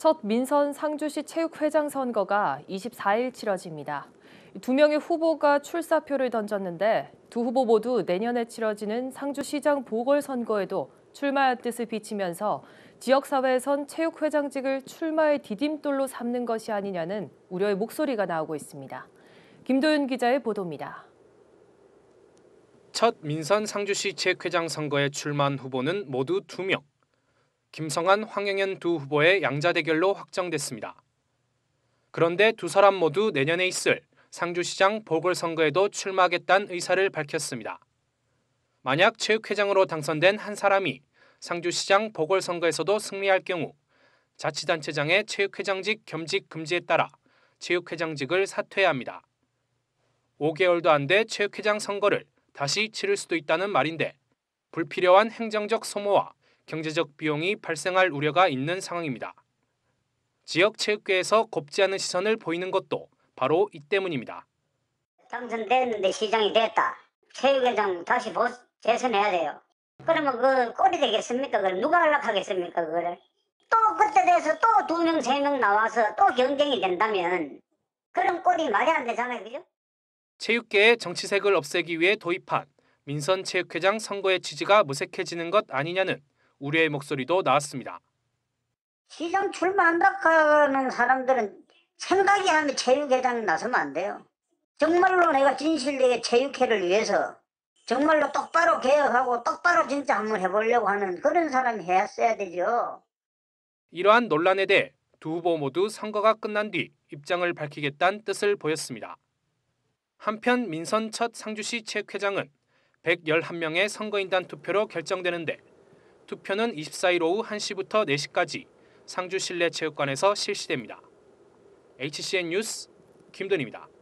첫 민선 상주시 체육회장 선거가 24일 치러집니다. 두 명의 후보가 출사표를 던졌는데 두 후보 모두 내년에 치러지는 상주시장 보궐선거에도 출마할 뜻을 비치면서 지역사회에선 체육회장직을 출마의 디딤돌로 삼는 것이 아니냐는 우려의 목소리가 나오고 있습니다. 김도윤 기자의 보도입니다. 첫 민선 상주시 체육회장 선거에 출마한 후보는 모두 두명 김성한, 황영현 두 후보의 양자 대결로 확정됐습니다. 그런데 두 사람 모두 내년에 있을 상주시장 보궐선거에도 출마하겠다는 의사를 밝혔습니다. 만약 체육회장으로 당선된 한 사람이 상주시장 보궐선거에서도 승리할 경우 자치단체장의 체육회장직 겸직 금지에 따라 체육회장직을 사퇴해야 합니다. 5개월도 안 돼 체육회장 선거를 다시 치를 수도 있다는 말인데 불필요한 행정적 소모와 경제적 비용이 발생할 우려가 있는 상황입니다. 지역 체육계에서 곱지 않은 시선을 보이는 것도 바로 이 때문입니다. 당선됐는데 시장이 됐다. 체육회장 다시 보, 재선해야 돼요. 그러면 그 꼴이 되겠습니까? 그걸 누가 연락하겠습니까? 그거또 그때 돼서 또 두 명, 세 명 나와서 또 경쟁이 된다면 그런 꼴이 말이 안 되잖아요. 그죠? 체육계의 정치색을 없애기 위해 도입한 민선 체육회장 선거의 취지가 무색해지는 것 아니냐는 우려의 목소리도 나왔습니다. 시장 출마한다는 사람들은 생각이 하면 체육회장 나서면 안 돼요. 정말로 내가 진실되게 체육회를 위해서 정말로 똑바로 개혁하고 똑바로 진짜 한번 해보려고 하는 그런 사람이 해야 되죠. 이러한 논란에 대해 두 후보 모두 선거가 끝난 뒤 입장을 밝히겠다는 뜻을 보였습니다. 한편 민선 첫 상주시 체육회장은 111명의 선거인단 투표로 결정되는데 투표는 24일 오후 1시부터 4시까지 상주 실내체육관에서 실시됩니다. HCN 뉴스 김돈입니다.